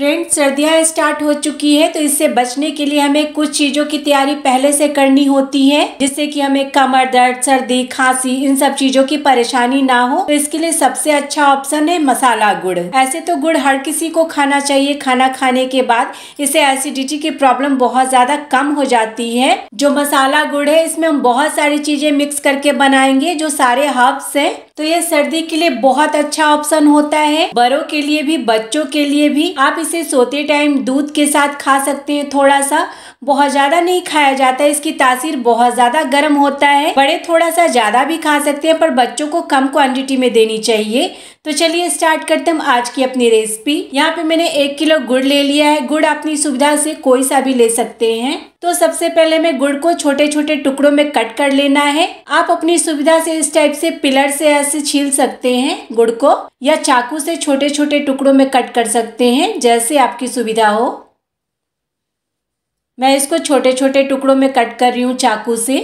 friend सर्दियाँ start हो चुकी है तो इससे बचने के लिए हमें कुछ चीज़ों की तैयारी पहले से करनी होती है जिससे कि हमें कमर दर्द सर्दी खांसी इन सब चीज़ों की परेशानी ना हो तो इसके लिए सबसे अच्छा ऑप्शन है मसाला गुड़ ऐसे तो गुड़ हर किसी को खाना चाहिए खाना खाने के बाद इससे एसिडिटी की प्रॉब्लम बहुत ज़्यादा कम हो जाती है जो मसाला गुड़ है इसमें हम बहुत सारी चीज़ें मिक्स करके बनाएंगे जो सारे हर्ब्स हैं तो ये सर्दी के लिए बहुत अच्छा ऑप्शन होता है बड़ों के लिए भी बच्चों के लिए भी आप इसे सोते टाइम दूध के साथ खा सकते हैं थोड़ा सा बहुत ज़्यादा नहीं खाया जाता है इसकी तासीर बहुत ज़्यादा गर्म होता है बड़े थोड़ा सा ज़्यादा भी खा सकते हैं पर बच्चों को कम क्वांटिटी में देनी चाहिए तो चलिए स्टार्ट करते हम आज की अपनी रेसिपी यहाँ पे मैंने एक किलो गुड़ ले लिया है गुड़ अपनी सुविधा से कोई सा भी ले सकते हैं तो सबसे पहले मैं गुड़ को छोटे छोटे टुकड़ों में कट कर लेना है आप अपनी सुविधा से इस टाइप से पिलर से ऐसे छील सकते हैं गुड़ को या चाकू से छोटे छोटे टुकड़ों में कट कर सकते हैं जैसे आपकी सुविधा हो मैं इसको छोटे छोटे टुकड़ों में कट कर रही हूँ चाकू से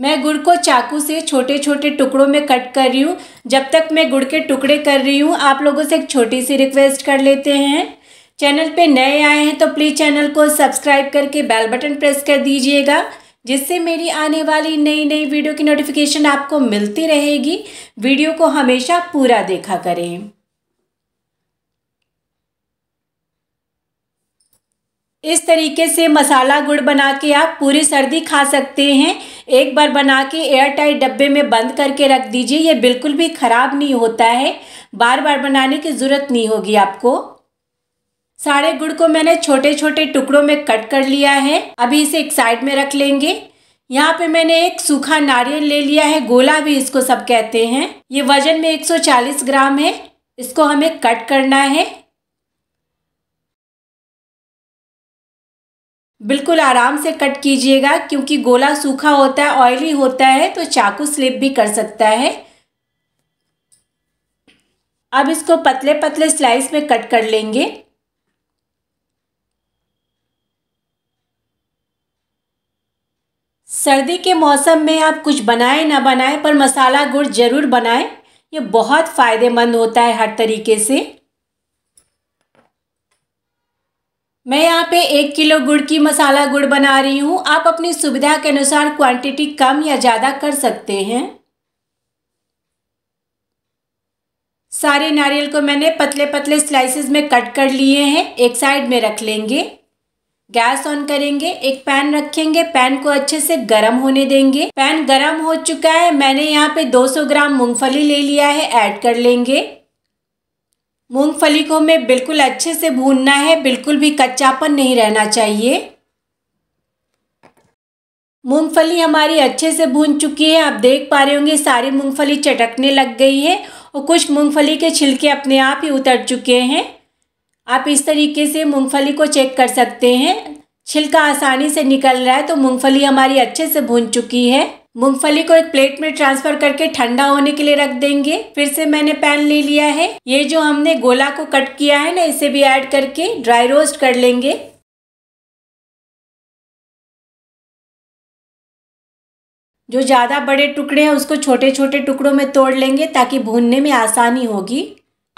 मैं गुड़ को चाकू से छोटे छोटे टुकड़ों में कट कर रही हूँ जब तक मैं गुड़ के टुकड़े कर रही हूँ आप लोगों से एक छोटी सी रिक्वेस्ट कर लेते हैं चैनल पे नए आए हैं तो प्लीज़ चैनल को सब्सक्राइब करके बेल बटन प्रेस कर दीजिएगा जिससे मेरी आने वाली नई नई वीडियो की नोटिफिकेशन आपको मिलती रहेगी वीडियो को हमेशा पूरा देखा करें इस तरीके से मसाला गुड़ बना के आप पूरी सर्दी खा सकते हैं एक बार बना के एयर टाइट डब्बे में बंद करके रख दीजिए ये बिल्कुल भी ख़राब नहीं होता है बार बार बनाने की ज़रूरत नहीं होगी आपको सारे गुड़ को मैंने छोटे छोटे टुकड़ों में कट कर लिया है अभी इसे एक साइड में रख लेंगे यहाँ पे मैंने एक सूखा नारियल ले लिया है गोला भी इसको सब कहते हैं ये वजन में 140 ग्राम है इसको हमें कट करना है बिल्कुल आराम से कट कीजिएगा क्योंकि गोला सूखा होता है ऑयली होता है तो चाकू स्लिप भी कर सकता है अब इसको पतले पतले स्लाइस में कट कर लेंगे सर्दी के मौसम में आप कुछ बनाएं ना बनाएं पर मसाला गुड़ ज़रूर बनाएं ये बहुत फ़ायदेमंद होता है हर तरीके से मैं यहाँ पे एक किलो गुड़ की मसाला गुड़ बना रही हूँ आप अपनी सुविधा के अनुसार क्वांटिटी कम या ज़्यादा कर सकते हैं सारे नारियल को मैंने पतले पतले स्लाइसेस में कट कर लिए हैं एक साइड में रख लेंगे गैस ऑन करेंगे एक पैन रखेंगे पैन को अच्छे से गर्म होने देंगे पैन गरम हो चुका है मैंने यहाँ पे 200 ग्राम मूंगफली ले लिया है ऐड कर लेंगे मूंगफली को हमें बिल्कुल अच्छे से भूनना है बिल्कुल भी कच्चापन नहीं रहना चाहिए मूंगफली हमारी अच्छे से भून चुकी है आप देख पा रहे होंगे सारी मूंगफली चटकने लग गई है और कुछ मूंगफली के छिलके अपने आप ही उतर चुके हैं आप इस तरीके से मूंगफली को चेक कर सकते हैं छिलका आसानी से निकल रहा है तो मूंगफली हमारी अच्छे से भून चुकी है मूंगफली को एक प्लेट में ट्रांसफर करके ठंडा होने के लिए रख देंगे फिर से मैंने पैन ले लिया है ये जो हमने गोला को कट किया है ना इसे भी ऐड करके ड्राई रोस्ट कर लेंगे जो ज़्यादा बड़े टुकड़े हैं उसको छोटे छोटे टुकड़ों में तोड़ लेंगे ताकि भूनने में आसानी होगी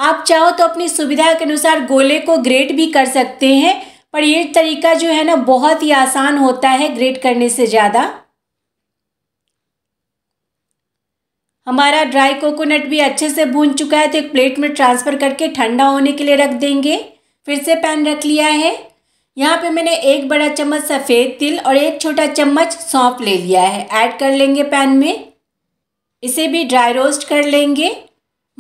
आप चाहो तो अपनी सुविधा के अनुसार गोले को ग्रेट भी कर सकते हैं पर ये तरीका जो है ना बहुत ही आसान होता है ग्रेट करने से ज़्यादा हमारा ड्राई कोकोनट भी अच्छे से भून चुका है तो एक प्लेट में ट्रांसफ़र करके ठंडा होने के लिए रख देंगे फिर से पैन रख लिया है यहाँ पे मैंने एक बड़ा चम्मच सफ़ेद तिल और एक छोटा चम्मच सौंफ ले लिया है ऐड कर लेंगे पैन में इसे भी ड्राई रोस्ट कर लेंगे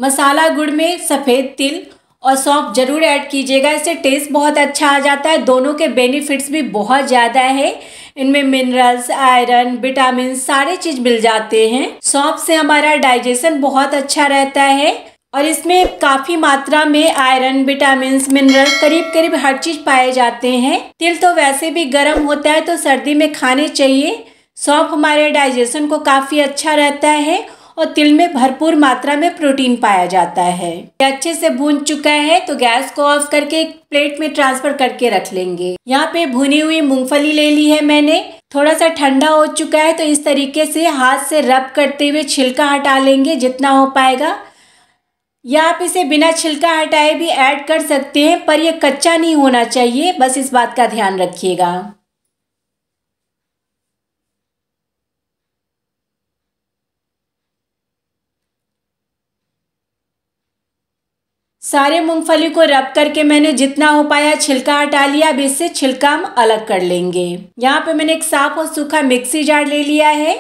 मसाला गुड़ में सफ़ेद तिल और सौंफ ज़रूर ऐड कीजिएगा इससे टेस्ट बहुत अच्छा आ जाता है दोनों के बेनिफिट्स भी बहुत ज़्यादा है इनमें मिनरल्स आयरन विटामिन सारे चीज़ मिल जाते हैं सौंफ से हमारा डाइजेशन बहुत अच्छा रहता है और इसमें काफ़ी मात्रा में आयरन विटामिन मिनरल करीब करीब हर चीज़ पाए जाते हैं तिल तो वैसे भी गर्म होता है तो सर्दी में खाने चाहिए सौंफ हमारे डाइजेशन को काफ़ी अच्छा रहता है और तिल में भरपूर मात्रा में प्रोटीन पाया जाता है ये अच्छे से भून चुका है तो गैस को ऑफ करके एक प्लेट में ट्रांसफर करके रख लेंगे यहाँ पे भुनी हुई मूंगफली ले ली है मैंने थोड़ा सा ठंडा हो चुका है तो इस तरीके से हाथ से रब करते हुए छिलका हटा लेंगे जितना हो पाएगा या आप इसे बिना छिलका हटाए भी ऐड कर सकते हैं पर यह कच्चा नहीं होना चाहिए बस इस बात का ध्यान रखिएगा सारे मूंगफली को रब करके मैंने जितना हो पाया छिलका हटा लिया अब इससे छिलका हम अलग कर लेंगे यहाँ पे मैंने एक साफ और सूखा मिक्सी जार ले लिया है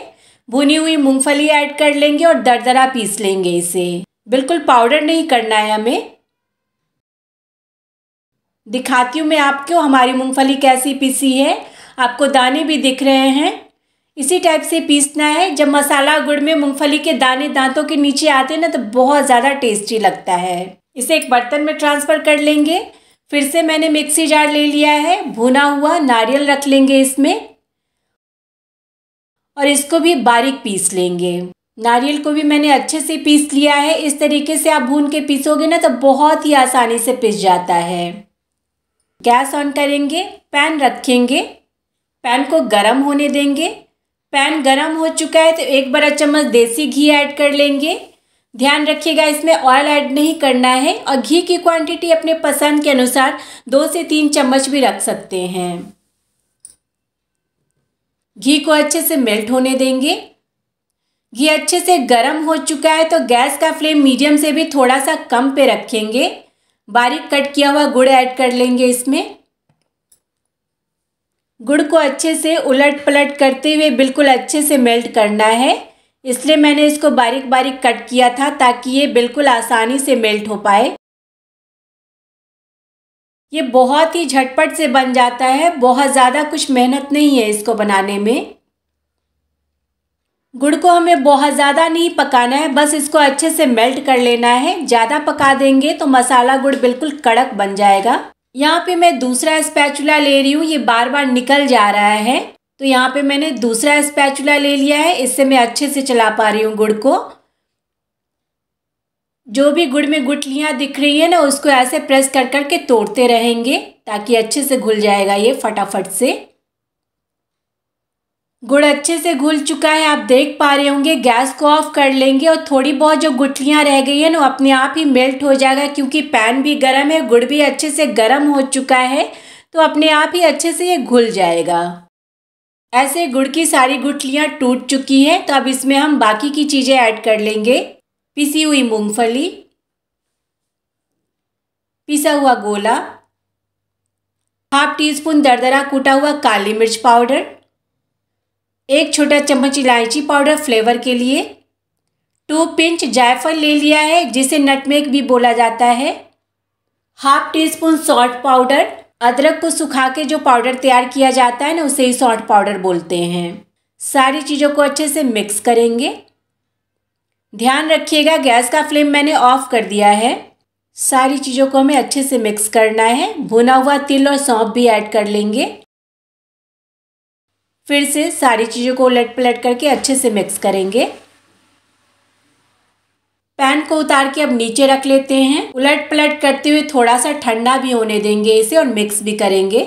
भुनी हुई मूंगफली ऐड कर लेंगे और दरदरा पीस लेंगे इसे बिल्कुल पाउडर नहीं करना है हमें दिखाती हूँ मैं आपको हमारी मूंगफली कैसी पीसी है आपको दाने भी दिख रहे हैं इसी टाइप से पीसना है जब मसाला गुड़ में मूंगफली के दाने दांतों के नीचे आते हैं ना तो बहुत ज़्यादा टेस्टी लगता है इसे एक बर्तन में ट्रांसफ़र कर लेंगे फिर से मैंने मिक्सी जार ले लिया है भुना हुआ नारियल रख लेंगे इसमें और इसको भी बारीक पीस लेंगे नारियल को भी मैंने अच्छे से पीस लिया है इस तरीके से आप भून के पीसोगे ना तो बहुत ही आसानी से पिस जाता है गैस ऑन करेंगे पैन रखेंगे पैन को गरम होने देंगे पैन गरम हो चुका है तो एक बड़ा चम्मच देसी घी ऐड कर लेंगे ध्यान रखिएगा इसमें ऑयल ऐड नहीं करना है और घी की क्वांटिटी अपने पसंद के अनुसार दो से तीन चम्मच भी रख सकते हैं घी को अच्छे से मेल्ट होने देंगे घी अच्छे से गर्म हो चुका है तो गैस का फ्लेम मीडियम से भी थोड़ा सा कम पे रखेंगे बारीक कट किया हुआ गुड़ ऐड कर लेंगे इसमें गुड़ को अच्छे से उलट पलट करते हुए बिल्कुल अच्छे से मेल्ट करना है इसलिए मैंने इसको बारीक बारीक कट किया था ताकि ये बिल्कुल आसानी से मेल्ट हो पाए ये बहुत ही झटपट से बन जाता है बहुत ज़्यादा कुछ मेहनत नहीं है इसको बनाने में गुड़ को हमें बहुत ज़्यादा नहीं पकाना है बस इसको अच्छे से मेल्ट कर लेना है ज़्यादा पका देंगे तो मसाला गुड़ बिल्कुल कड़क बन जाएगा यहाँ पे मैं दूसरा स्पैचुला ले रही हूँ ये बार बार निकल जा रहा है तो यहाँ पे मैंने दूसरा स्पैचुला ले लिया है इससे मैं अच्छे से चला पा रही हूँ गुड़ को जो भी गुड़ में गुटलियाँ दिख रही है ना उसको ऐसे प्रेस कर कर के तोड़ते रहेंगे ताकि अच्छे से घुल जाएगा ये फटाफट से गुड़ अच्छे से घुल चुका है आप देख पा रहे होंगे गैस को ऑफ कर लेंगे और थोड़ी बहुत जो गुठलियाँ रह गई है ना अपने आप ही मेल्ट हो जाएगा क्योंकि पैन भी गर्म है गुड़ भी अच्छे से गर्म हो चुका है तो अपने आप ही अच्छे से ये घुल जाएगा ऐसे गुड़ की सारी गुठलियाँ टूट चुकी हैं तो अब इसमें हम बाकी की चीज़ें ऐड कर लेंगे पिसी हुई मूंगफली पिसा हुआ गोला हाफ टी स्पून दरदरा कूटा हुआ काली मिर्च पाउडर एक छोटा चम्मच इलायची पाउडर फ्लेवर के लिए टू पिंच जायफल ले लिया है जिसे नटमेग भी बोला जाता है half teaspoon salt powder अदरक को सुखा के जो पाउडर तैयार किया जाता है ना उसे ही सॉल्ट पाउडर बोलते हैं सारी चीज़ों को अच्छे से मिक्स करेंगे ध्यान रखिएगा गैस का फ्लेम मैंने ऑफ कर दिया है सारी चीज़ों को हमें अच्छे से मिक्स करना है भुना हुआ तिल और सौंप भी ऐड कर लेंगे फिर से सारी चीज़ों को उलट पलट करके अच्छे से मिक्स करेंगे पैन को उतार के अब नीचे रख लेते हैं उलट पलट करते हुए थोड़ा सा ठंडा भी होने देंगे इसे और मिक्स भी करेंगे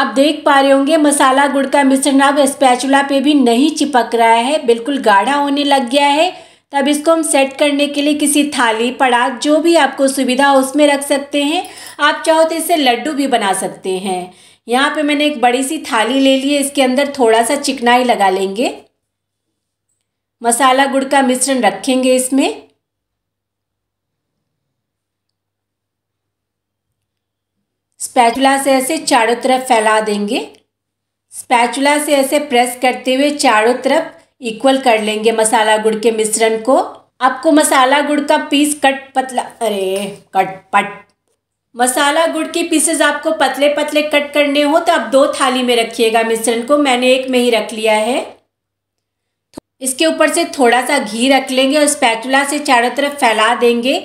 आप देख पा रहे होंगे मसाला गुड़ का मिश्रण अब स्पैचुला पे भी नहीं चिपक रहा है बिल्कुल गाढ़ा होने लग गया है तब इसको हम सेट करने के लिए किसी थाली पड़ाक जो भी आपको सुविधा उसमें रख सकते हैं आप चाहो तो इसे लड्डू भी बना सकते हैं यहाँ पे मैंने एक बड़ी सी थाली ले ली है इसके अंदर थोड़ा सा चिकनाई लगा लेंगे मसाला गुड़ का मिश्रण रखेंगे इसमें स्पैचुला से ऐसे चारों तरफ फैला देंगे स्पैचुला से ऐसे प्रेस करते हुए चारों तरफ इक्वल कर लेंगे मसाला गुड़ के मिश्रण को आपको मसाला गुड़ का पीस कट पतला अरे कट पट मसाला गुड़ के पीसेस आपको पतले पतले कट करने हो तो आप दो थाली में रखिएगा मिश्रण को मैंने एक में ही रख लिया है इसके ऊपर से थोड़ा सा घी रख लेंगे और स्पैचुला से चारों तरफ फैला देंगे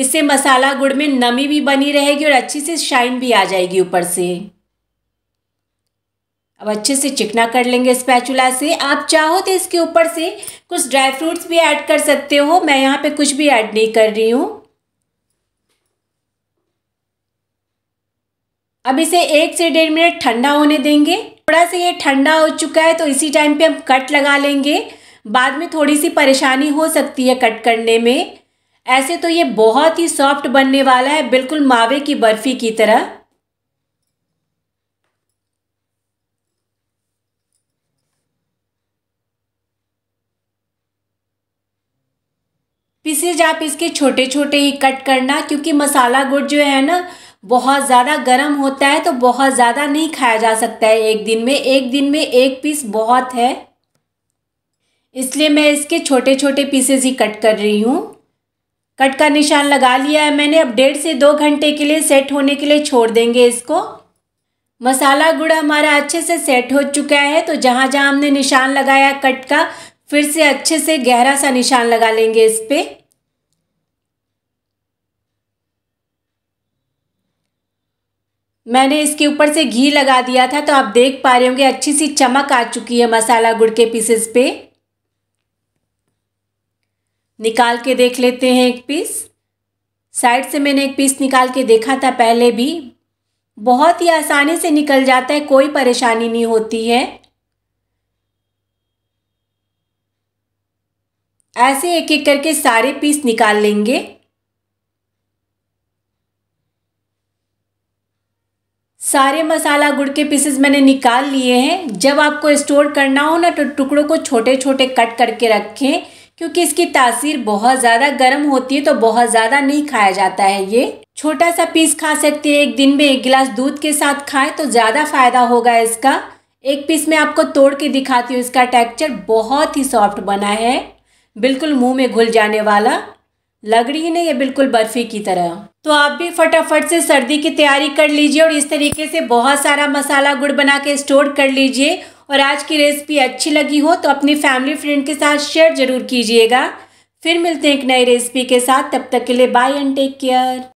इससे मसाला गुड़ में नमी भी बनी रहेगी और अच्छी से शाइन भी आ जाएगी ऊपर से अब अच्छे से चिकना कर लेंगे स्पैचुला से आप चाहो तो इसके ऊपर से कुछ ड्राई फ्रूट्स भी ऐड कर सकते हो मैं यहाँ पे कुछ भी ऐड नहीं कर रही हूँ अब इसे एक से डेढ़ मिनट ठंडा होने देंगे थोड़ा सा ये ठंडा हो चुका है तो इसी टाइम पे हम कट लगा लेंगे बाद में थोड़ी सी परेशानी हो सकती है कट करने में ऐसे तो ये बहुत ही सॉफ्ट बनने वाला है बिल्कुल मावे की बर्फ़ी की तरह पीसेज आप इसके छोटे छोटे ही कट करना क्योंकि मसाला गुड़ जो है ना बहुत ज़्यादा गर्म होता है तो बहुत ज़्यादा नहीं खाया जा सकता है एक दिन में एक दिन में एक पीस बहुत है इसलिए मैं इसके छोटे छोटे पीसेस ही कट कर रही हूँ कट का निशान लगा लिया है मैंने अब डेढ़ से दो घंटे के लिए सेट होने के लिए छोड़ देंगे इसको मसाला गुड़ हमारा अच्छे से सेट हो चुका है तो जहाँ जहाँ हमने निशान लगाया कट का फिर से अच्छे से गहरा सा निशान लगा लेंगे इस पर मैंने इसके ऊपर से घी लगा दिया था तो आप देख पा रहे होंगे अच्छी सी चमक आ चुकी है मसाला गुड़ के पीसेस पे निकाल के देख लेते हैं एक पीस साइड से मैंने एक पीस निकाल के देखा था पहले भी बहुत ही आसानी से निकल जाता है कोई परेशानी नहीं होती है ऐसे एक एक करके सारे पीस निकाल लेंगे सारे मसाला गुड़ के पीसेस मैंने निकाल लिए हैं जब आपको स्टोर करना हो ना तो टुकड़ों को छोटे छोटे कट करके रखें क्योंकि इसकी तासीर बहुत ज़्यादा गर्म होती है तो बहुत ज़्यादा नहीं खाया जाता है ये छोटा सा पीस खा सकते हैं एक दिन में एक गिलास दूध के साथ खाएं तो ज़्यादा फ़ायदा होगा इसका एक पीस मैं आपको तोड़ के दिखाती हूँ इसका टेक्सचर बहुत ही सॉफ्ट बना है बिल्कुल मुंह में घुल जाने वाला लग रही नहीं ये बिल्कुल बर्फ़ी की तरह तो आप भी फटाफट से सर्दी की तैयारी कर लीजिए और इस तरीके से बहुत सारा मसाला गुड़ बना के स्टोर कर लीजिए और आज की रेसिपी अच्छी लगी हो तो अपनी फैमिली फ्रेंड के साथ शेयर ज़रूर कीजिएगा फिर मिलते हैं एक नई रेसिपी के साथ तब तक के लिए बाय एंड टेक केयर